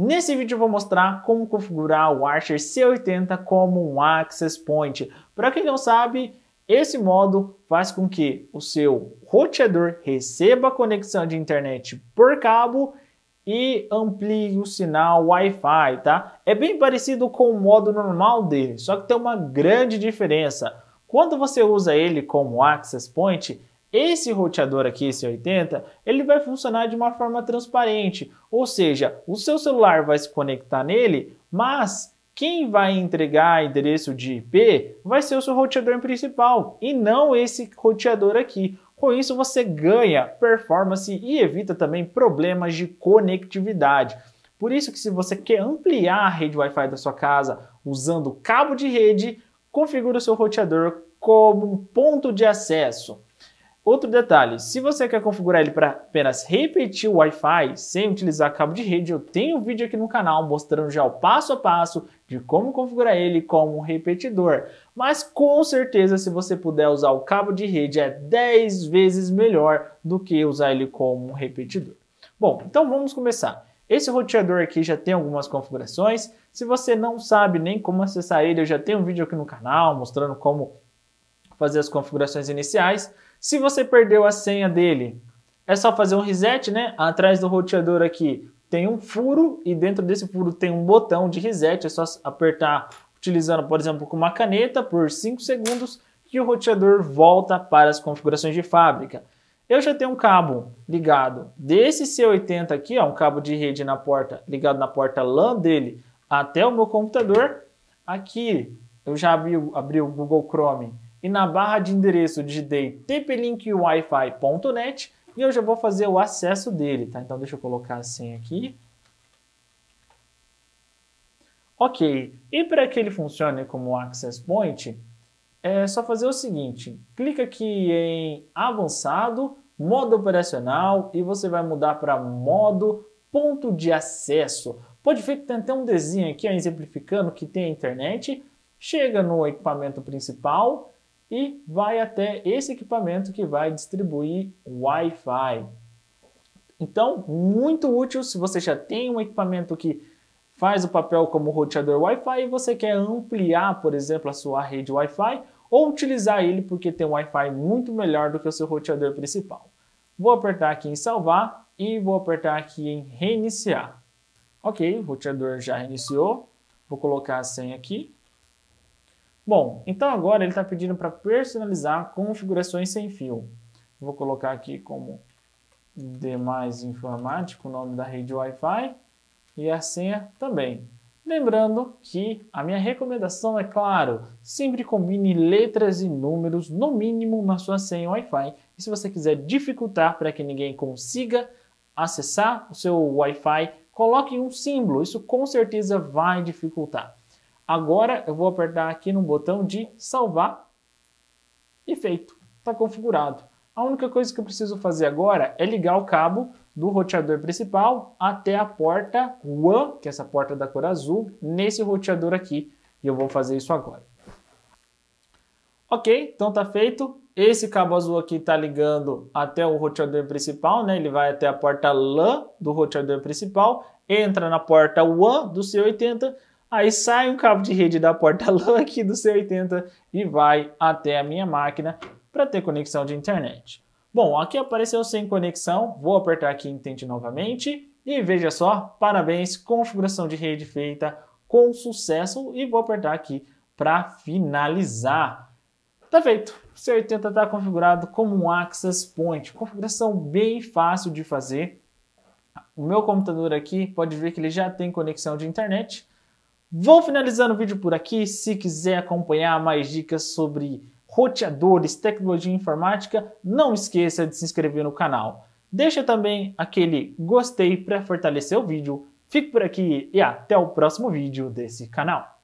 Nesse vídeo eu vou mostrar como configurar o Archer C80 como um Access Point. Para quem não sabe, esse modo faz com que o seu roteador receba conexão de internet por cabo e amplie o sinal Wi-Fi, tá? É bem parecido com o modo normal dele, só que tem uma grande diferença. Quando você usa ele como Access Point, esse roteador aqui, esse 80, ele vai funcionar de uma forma transparente, ou seja, o seu celular vai se conectar nele, mas quem vai entregar endereço de IP vai ser o seu roteador principal e não esse roteador aqui. Com isso você ganha performance e evita também problemas de conectividade. Por isso que se você quer ampliar a rede Wi-Fi da sua casa usando cabo de rede, configure o seu roteador como um ponto de acesso. Outro detalhe, se você quer configurar ele para apenas repetir o Wi-Fi sem utilizar cabo de rede, eu tenho um vídeo aqui no canal mostrando já o passo a passo de como configurar ele como um repetidor. Mas com certeza, se você puder usar o cabo de rede, é 10 vezes melhor do que usar ele como um repetidor. Bom, então vamos começar. Esse roteador aqui já tem algumas configurações. Se você não sabe nem como acessar ele, eu já tenho um vídeo aqui no canal mostrando como fazer as configurações iniciais. Se você perdeu a senha dele, é só fazer um reset, né? Atrás do roteador aqui tem um furo e dentro desse furo tem um botão de reset, é só apertar utilizando, por exemplo, com uma caneta por 5 segundos que o roteador volta para as configurações de fábrica. Eu já tenho um cabo ligado desse C80 aqui, ó, um cabo de rede na porta, ligado na porta LAN dele até o meu computador. Aqui eu já abri, abri o Google Chrome e na barra de endereço digitei tplinkwifi.net e eu já vou fazer o acesso dele, tá? Então deixa eu colocar a senha aqui. Ok, e para que ele funcione como access point, é só fazer o seguinte, clica aqui em avançado, modo operacional e você vai mudar para modo ponto de acesso. Pode ver que tem até um desenho aqui ó, exemplificando que tem a internet, chega no equipamento principal e vai até esse equipamento que vai distribuir Wi-Fi. Então, muito útil se você já tem um equipamento que faz o papel como roteador Wi-Fi e você quer ampliar, por exemplo, a sua rede Wi-Fi ou utilizar ele porque tem um Wi-Fi muito melhor do que o seu roteador principal. Vou apertar aqui em salvar e vou apertar aqui em reiniciar. Ok, o roteador já reiniciou. Vou colocar a senha aqui. Bom, então agora ele está pedindo para personalizar configurações sem fio. Vou colocar aqui como demais informático o nome da rede Wi-Fi e a senha também. Lembrando que a minha recomendação é claro, sempre combine letras e números no mínimo na sua senha Wi-Fi. E se você quiser dificultar para que ninguém consiga acessar o seu Wi-Fi, coloque um símbolo. Isso com certeza vai dificultar. Agora eu vou apertar aqui no botão de salvar e feito, está configurado. A única coisa que eu preciso fazer agora é ligar o cabo do roteador principal até a porta WAN, que é essa porta da cor azul, nesse roteador aqui. E eu vou fazer isso agora. Ok, então tá feito. Esse cabo azul aqui está ligando até o roteador principal, né? Ele vai até a porta LAN do roteador principal, entra na porta WAN do C80 Aí sai um cabo de rede da porta LAN aqui do C80 e vai até a minha máquina para ter conexão de internet. Bom, aqui apareceu sem conexão, vou apertar aqui em tente novamente e veja só, parabéns, configuração de rede feita com sucesso e vou apertar aqui para finalizar. Tá feito. O C80 está configurado como um Access Point, configuração bem fácil de fazer. O meu computador aqui pode ver que ele já tem conexão de internet. Vou finalizando o vídeo por aqui. Se quiser acompanhar mais dicas sobre roteadores, tecnologia e informática, não esqueça de se inscrever no canal. Deixa também aquele gostei para fortalecer o vídeo. Fico por aqui e até o próximo vídeo desse canal.